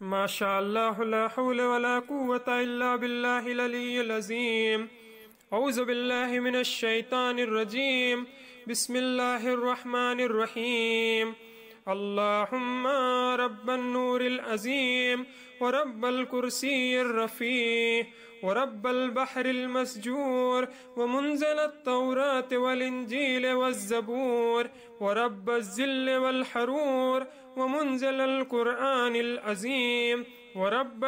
ما شاء الله لا حول ولا قوة إلا بالله العلي العظيم أعوذ بالله من الشيطان الرجيم بسم الله الرحمن الرحيم اللهم رب النور العظيم ورب الكرسي الرفيع ورب البحر المسجور ومنزل التوراة والإنجيل والزبور ورب الزل والحرور ومنزل القرآن العظيم ورب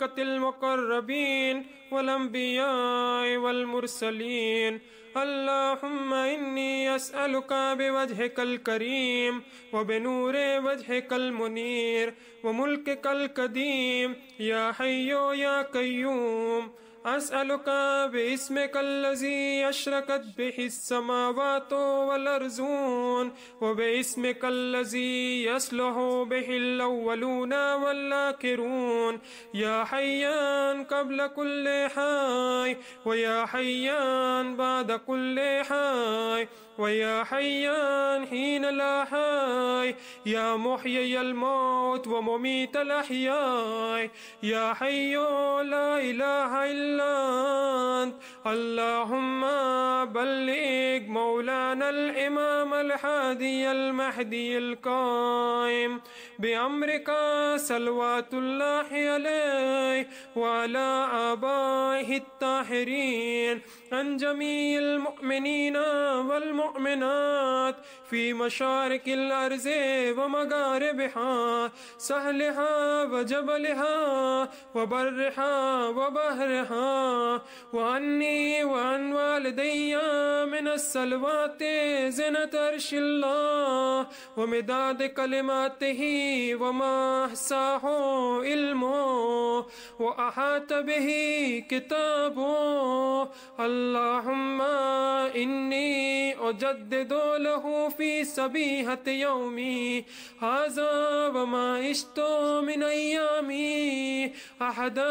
قطل مکربین و المرسلیم اللهم إني أسألك بوجهك الكريم وبنور وجهك المنير وملكك القديم يا حي يا قيوم أسألك باسمك الذي أشرقت به السماوات والأرزون وباسمك الذي يصلح به الأولون والآخرون يا حيان قبل كل حي ويا حيان بعد كل حي ويا حيان حين حي يا محيي الموت ومميت الأحياء يا حي لا إله إلا أنت اللهم بلغ ذلك مولانا الإمام الحادي المهدي القائم بأمرك صلوات الله عليه وعلى آبائه الطاهرين عن جميع المؤمنين والمؤمنات في مشارق الأرض ومغاربها سهلها وجبلها وبرها وبهرها وعني وعن والدي من الس الصلوات زنة عرش الله ومداد كلماته وما أحصاه علمه وأحاط به كتابه اللهم إني أجدد له في صبيحة يومي هذا وما عشت من أيامي أحدا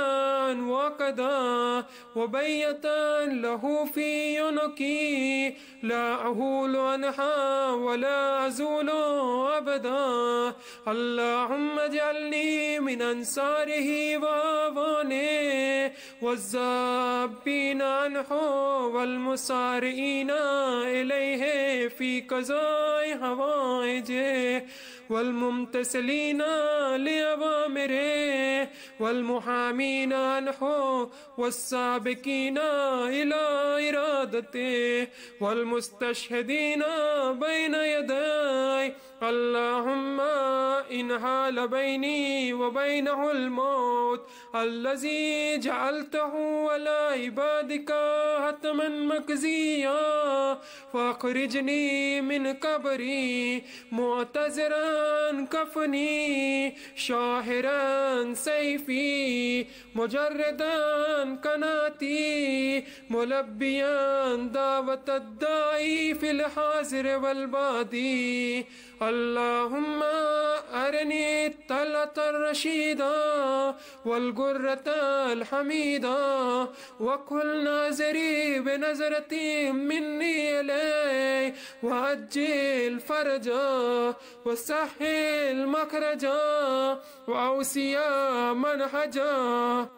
وقدا وبيتا له في ينكي لا أهول عنها ولا أزول أبدا اللهم اجعلني من أنصاره وأبانه والزابين عنه والمصارئين إليه في قضاء حوائجه والممتثلين لأوامره والمحامين عنه والسابقين إلى إرادته والمستشهدين بين يديه اللهم إن حال بيني وبينه الموت الذي جعلته على عبادك حتما مكزيا فاخرجني من قبري معتذرا كفني شاهرا سيفي مجردا قناتي ملبيا دعوة الداعي في الحاضر والبادي اللهم أرني الطلة الرشيدة والقرة الحميدة وكل نظري بنظرة مني إلي وأجل فرجا وسهل مخرجا وأوسيا منهجا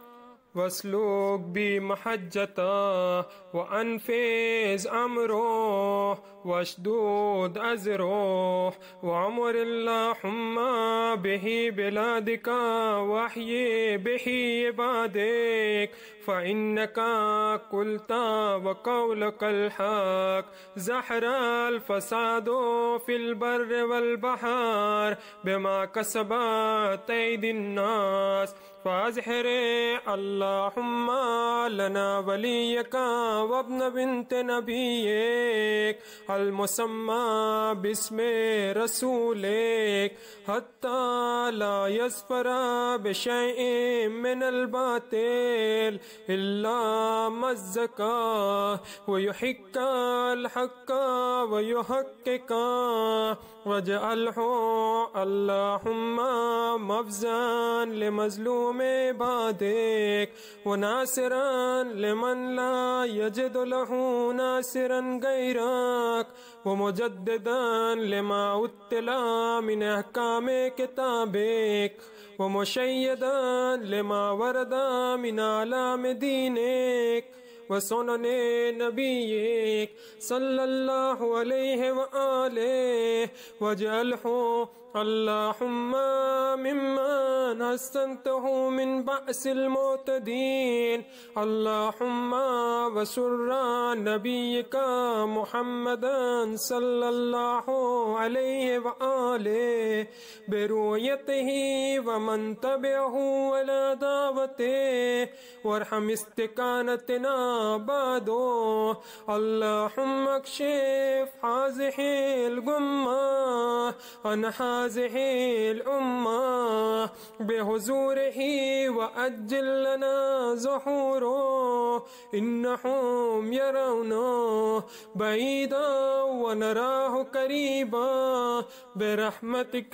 واسلوك بمحجته وأنفذ أمره واشدود أزره وعمر اللهم به بلادك واحيي به عبادك فإنك قلت وقولك الحق زحر الفساد في البر والبحر بما كسبت أيدي الناس فازحر اللهم لنا وليك وابن بنت نبيك المسمى باسم رسولك حتى لا يسفر بشيء من الباطل إلا ما الزكاة ويحق الحق ويحققه واجعله اللهم مفزا لمظلوم عبادك وناصرا لمن لا يجد له ناصرا غيرك ومجددا لما اتلى من احكام كتابك ومشيدا لما ورد من اعلام دين وسنن نبيك صلى الله عليه وآله واجعله اللهم ممن حسنته من بأس المعتدين اللهم وسر نبيك محمدا صلى الله عليه وآله برؤيته ومن تبعه ولا دعوته وارحم استكانتنا بعد اللهم اكشف حازحي القمة عن حازحي الأمة بحزوره وأجل لنا زحوره إنهم يرونه بعيدا ونراه قريبا برحمتك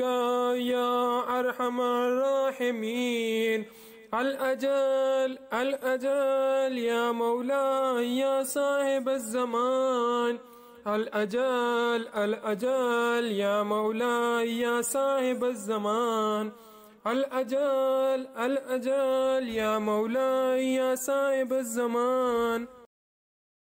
يا أرحم الراحمين الأجل الأجل يا مولاي يا صاحب الزمان الأجل الأجل يا مولاي يا صاحب الزمان الأجل الأجل يا مولاي يا صاحب الزمان